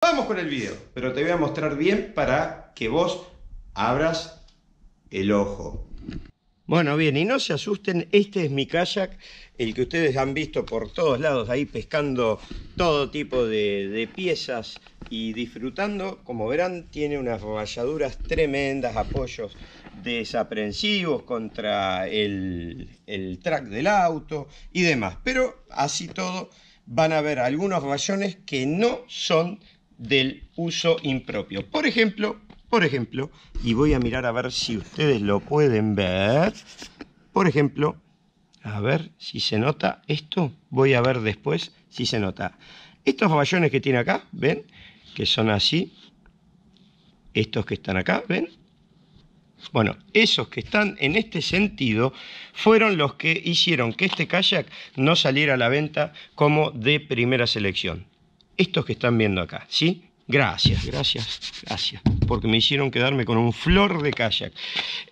Vamos con el video, pero te voy a mostrar bien para que vos abras el ojo. Bueno, bien, y no se asusten, este es mi kayak, el que ustedes han visto por todos lados, ahí pescando todo tipo de, de piezas y disfrutando, como verán, tiene unas valladuras tremendas, apoyos desaprensivos contra el, track del auto y demás. Pero así todo van a ver algunos vallones que no son del uso impropio. Por ejemplo, por ejemplo, y voy a mirar a ver si ustedes lo pueden ver. Por ejemplo, a ver si se nota esto. Voy a ver después si se nota. Estos vallones que tiene acá, ¿ven? que son así, estos que están acá, ¿ven? Bueno, esos que están en este sentido fueron los que hicieron que este kayak no saliera a la venta como de primera selección. Estos que están viendo acá, ¿sí? Gracias, gracias, gracias porque me hicieron quedarme con un flor de kayak.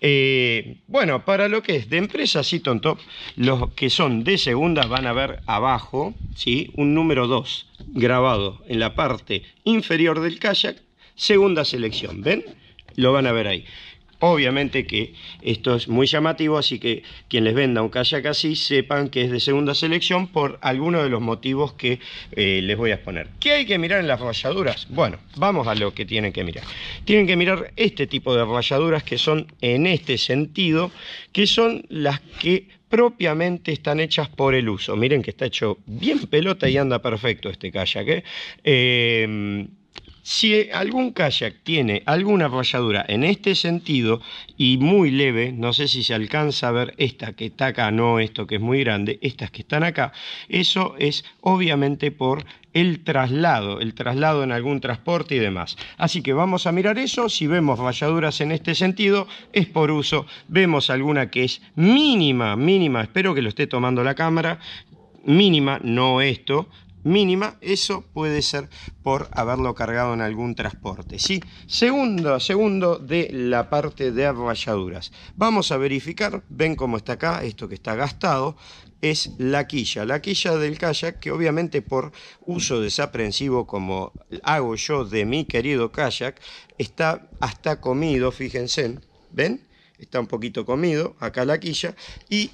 Eh, bueno, para lo que es de empresa y Top, los que son de segunda van a ver abajo ¿sí? un número 2 grabado en la parte inferior del kayak, segunda selección. ¿Ven? Lo van a ver ahí. Obviamente que esto es muy llamativo, así que quien les venda un kayak así, sepan que es de segunda selección por alguno de los motivos que eh, les voy a exponer. ¿Qué hay que mirar en las rayaduras? Bueno, vamos a lo que tienen que mirar. Tienen que mirar este tipo de rayaduras que son en este sentido, que son las que propiamente están hechas por el uso. Miren que está hecho bien pelota y anda perfecto este kayak. ¿eh? eh si algún kayak tiene alguna valladura en este sentido y muy leve, no sé si se alcanza a ver esta que está acá, no esto que es muy grande, estas que están acá, eso es obviamente por el traslado, el traslado en algún transporte y demás. Así que vamos a mirar eso, si vemos valladuras en este sentido, es por uso, vemos alguna que es mínima, mínima, espero que lo esté tomando la cámara, mínima, no esto, mínima, eso puede ser por haberlo cargado en algún transporte. ¿sí? Segundo, segundo de la parte de arrolladuras Vamos a verificar, ven cómo está acá, esto que está gastado, es la quilla, la quilla del kayak que obviamente por uso desaprensivo como hago yo de mi querido kayak, está hasta comido, fíjense, ¿ven? Está un poquito comido, acá la quilla, y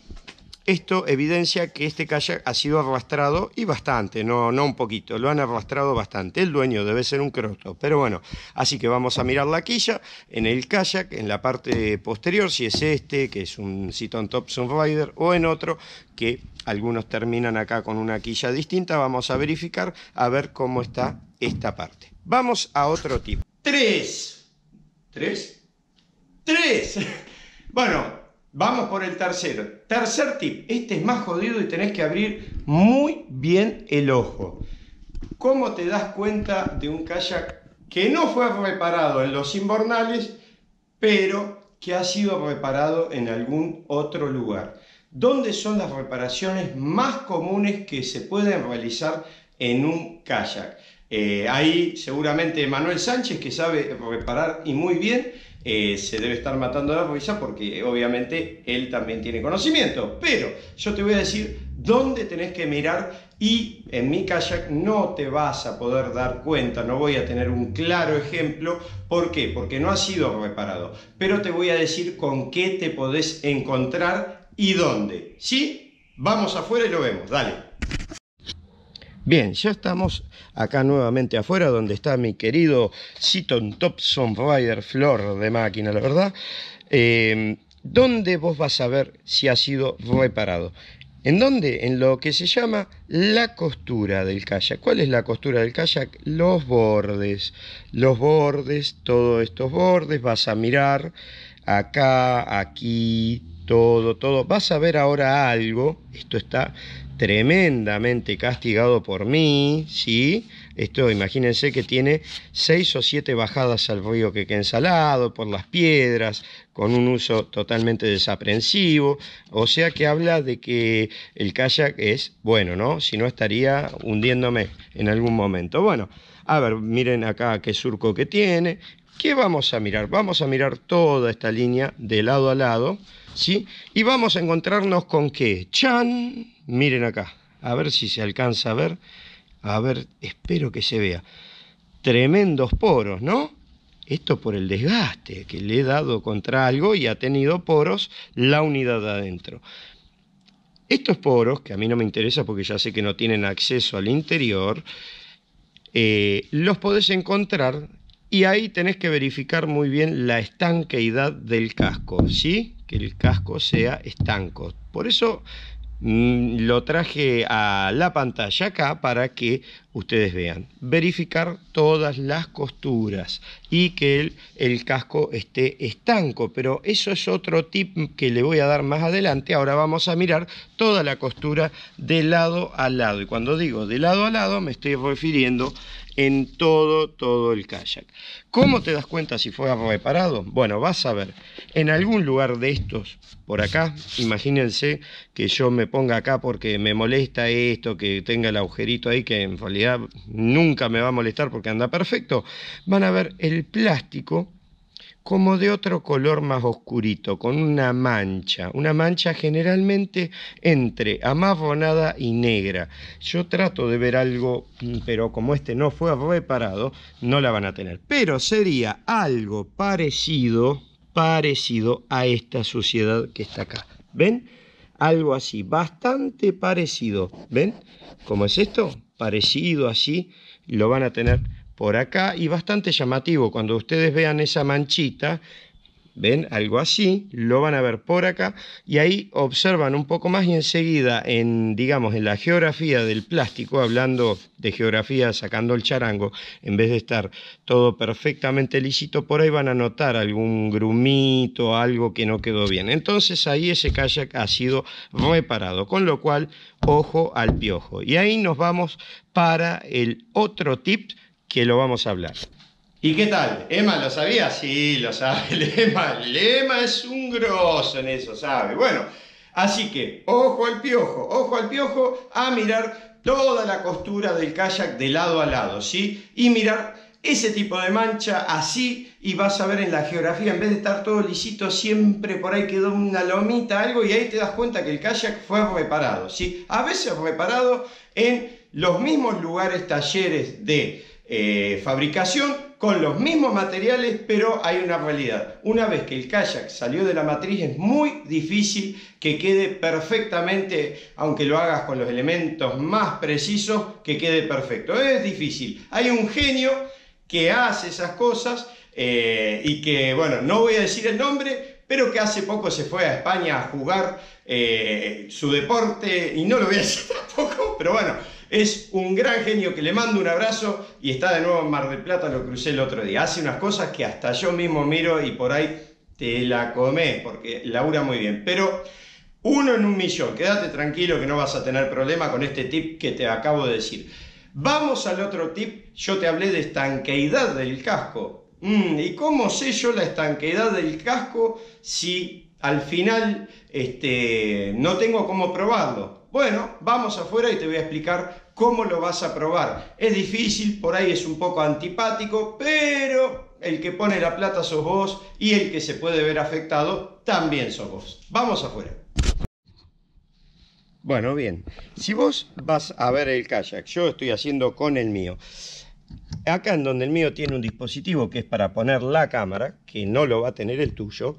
esto evidencia que este kayak ha sido arrastrado y bastante, no, no un poquito, lo han arrastrado bastante. El dueño debe ser un croto, pero bueno, así que vamos a mirar la quilla en el kayak, en la parte posterior, si es este, que es un Citon Top Sunrider, o en otro, que algunos terminan acá con una quilla distinta. Vamos a verificar a ver cómo está esta parte. Vamos a otro tipo. Tres. ¿Tres? ¡Tres! Bueno, Vamos por el tercero. Tercer tip. Este es más jodido y tenés que abrir muy bien el ojo. ¿Cómo te das cuenta de un kayak que no fue reparado en los invernales, pero que ha sido reparado en algún otro lugar? ¿Dónde son las reparaciones más comunes que se pueden realizar en un kayak? Eh, ahí seguramente Manuel Sánchez, que sabe reparar y muy bien, eh, se debe estar matando la risa porque obviamente él también tiene conocimiento. Pero yo te voy a decir dónde tenés que mirar y en mi kayak no te vas a poder dar cuenta, no voy a tener un claro ejemplo. ¿Por qué? Porque no ha sido reparado. Pero te voy a decir con qué te podés encontrar y dónde. ¿Sí? Vamos afuera y lo vemos. Dale. Bien, ya estamos acá nuevamente afuera donde está mi querido Seaton Thompson Rider Flor de máquina, la verdad. Em, ¿Dónde vos vas a ver si ha sido reparado. ¿En dónde? En lo que se llama la costura del kayak. ¿Cuál es la costura del kayak? Los bordes. Los bordes, todos estos bordes, vas a mirar acá, aquí, todo, todo. Vas a ver ahora algo, esto está tremendamente castigado por mí, ¿sí? Esto imagínense que tiene seis o siete bajadas al río que queda ensalado, por las piedras, con un uso totalmente desaprensivo, o sea que habla de que el kayak es bueno, ¿no? Si no estaría hundiéndome en algún momento. Bueno, a ver, miren acá qué surco que tiene. ¿Qué vamos a mirar? Vamos a mirar toda esta línea de lado a lado ¿sí? Y vamos a encontrarnos con que Chan, miren acá, a ver si se alcanza a ver, a ver, espero que se vea. Tremendos poros, ¿no? Esto por el desgaste que le he dado contra algo y ha tenido poros la unidad adentro. Estos poros, que a mí no me interesa porque ya sé que no tienen acceso al interior, eh, los podés encontrar y ahí tenés que verificar muy bien la estanqueidad del casco, ¿sí? que el casco sea estanco. Por eso mm, lo traje a la pantalla acá para que ustedes vean. Verificar todas las costuras y que el, el, casco esté estanco, pero eso es otro tip que le voy a dar más adelante. Ahora vamos a mirar toda la costura de lado a lado. Y cuando digo de lado a lado me estoy refiriendo en todo, todo el kayak. ¿Cómo te das cuenta si fue reparado? Bueno, vas a ver, en algún lugar de estos, por acá, imagínense que yo me ponga acá porque me molesta esto, que tenga el agujerito ahí, que en realidad nunca me va a molestar porque anda perfecto, van a ver el plástico como de otro color más oscurito, con una mancha, una mancha generalmente entre amabonada y negra. Yo trato de ver algo, pero como este no fue reparado, no la van a tener. Pero sería algo parecido, parecido a esta suciedad que está acá. ¿Ven? Algo así, bastante parecido. ¿Ven? como es esto? parecido así, lo van a tener por acá y bastante llamativo. Cuando ustedes vean esa manchita, ven algo así, lo van a ver por acá y ahí observan un poco más y enseguida en, digamos, en la geografía del plástico, hablando de geografía sacando el charango, en vez de estar todo perfectamente lícito, por ahí van a notar algún grumito, algo que no quedó bien. Entonces ahí ese kayak ha sido reparado, con lo cual ojo al piojo. Y ahí nos vamos para el otro tip que lo vamos a hablar. ¿Y qué tal? ¿Ema lo sabía? Sí, lo sabe. Lema, es un grosso en eso, sabe. Bueno, así que ojo al piojo, ojo al piojo a mirar toda la costura del kayak de lado a lado, ¿sí? Y mirar ese tipo de mancha así y vas a ver en la geografía, en vez de estar todo lisito, siempre por ahí quedó una lomita, algo, y ahí te das cuenta que el kayak fue reparado, ¿sí? A veces reparado en los mismos lugares, talleres de eh, fabricación, con los mismos materiales, pero hay una realidad. Una vez que el kayak salió de la matriz es muy difícil que quede perfectamente, aunque lo hagas con los elementos más precisos, que quede perfecto. Es difícil. Hay un genio que hace esas cosas eh, y que, bueno, no voy a decir el nombre, pero que hace poco se fue a España a jugar eh, su deporte y no lo voy a decir tampoco, pero bueno es un gran genio que le mando un abrazo y está de nuevo en Mar del Plata, lo crucé el otro día. Hace unas cosas que hasta yo mismo miro y por ahí te la comé porque labura muy bien. Pero uno en un millón, quédate tranquilo que no vas a tener problema con este tip que te acabo de decir. Vamos al otro tip, yo te hablé de estanqueidad del casco. Mm, ¿Y cómo sé yo la estanqueidad del casco si al final este, no tengo cómo probarlo? Bueno, vamos afuera y te voy a explicar cómo lo vas a probar. Es difícil, por ahí es un poco antipático, pero el que pone la plata sos vos y el que se puede ver afectado también sos vos. Vamos afuera. Bueno, bien. Si vos vas a ver el kayak, yo estoy haciendo con el mío. Acá en donde el mío tiene un dispositivo que es para poner la cámara, que no lo va a tener el tuyo,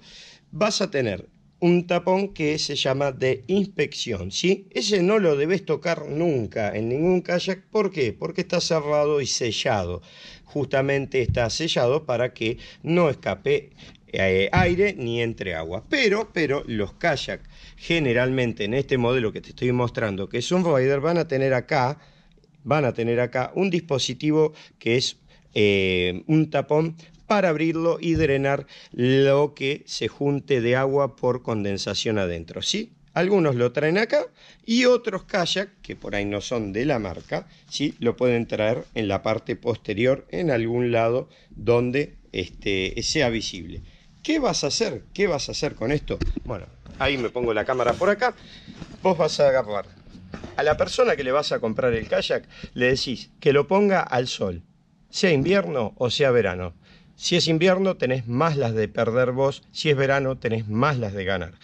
vas a tener un tapón que se llama de inspección, ¿sí? Ese no lo debes tocar nunca en ningún kayak, ¿por qué? Porque está cerrado y sellado. Justamente está sellado para que no escape eh, aire ni entre agua. Pero, pero los kayak generalmente en este modelo que te estoy mostrando, que es un rider, van a tener acá van a tener acá un dispositivo que es eh, un tapón para abrirlo y drenar lo que se junte de agua por condensación adentro. ¿sí? Algunos lo traen acá y otros kayak, que por ahí no son de la marca, ¿sí? lo pueden traer en la parte posterior, en algún lado donde este, sea visible. ¿Qué vas a hacer? ¿Qué vas a hacer con esto? Bueno, ahí me pongo la cámara por acá. Vos vas a agarrar a la persona que le vas a comprar el kayak, le decís que lo ponga al sol, sea invierno o sea verano. Si es invierno, tenés más las de perder vos. Si es verano, tenés más las de ganar.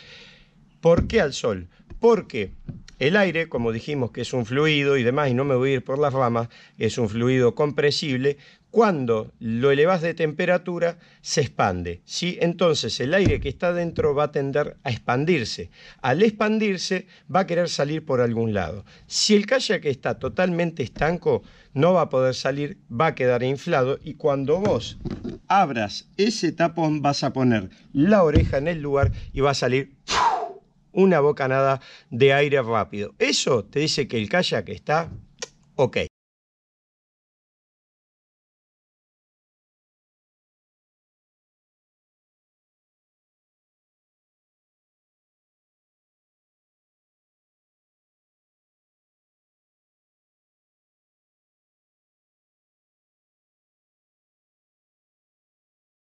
¿Por qué al sol? Porque el aire, como dijimos que es un fluido y demás, y no me voy a ir por las ramas, es un fluido compresible, cuando lo elevas de temperatura, se expande. ¿sí? Entonces el aire que está dentro va a tender a expandirse. Al expandirse, va a querer salir por algún lado. Si el kayak está totalmente estanco, no va a poder salir, va a quedar inflado. Y cuando vos abras ese tapón, vas a poner la oreja en el lugar y va a salir una bocanada de aire rápido. Eso te dice que el kayak está ok.